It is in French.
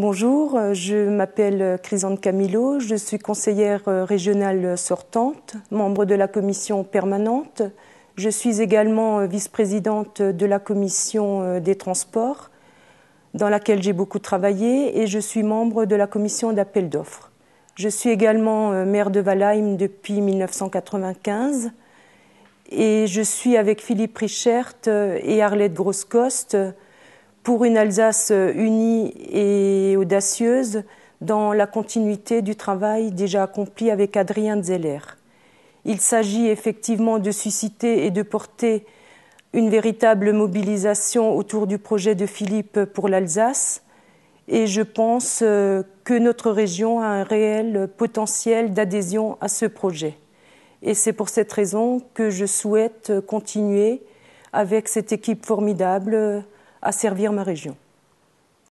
Bonjour, euh, je m'appelle Chrysante Camilo, je suis conseillère euh, régionale sortante, membre de la commission permanente. Je suis également euh, vice-présidente de la commission des transports, dans laquelle j'ai beaucoup travaillé, et je suis membre de la commission d'appel d'offres. Je suis également maire de Valheim depuis 1995 et je suis avec Philippe Richert et Arlette Groscoste pour une Alsace euh, unie et audacieuse dans la continuité du travail déjà accompli avec Adrien Zeller. Il s'agit effectivement de susciter et de porter une véritable mobilisation autour du projet de Philippe pour l'Alsace et je pense euh, que notre région a un réel potentiel d'adhésion à ce projet. Et c'est pour cette raison que je souhaite continuer avec cette équipe formidable à servir ma région.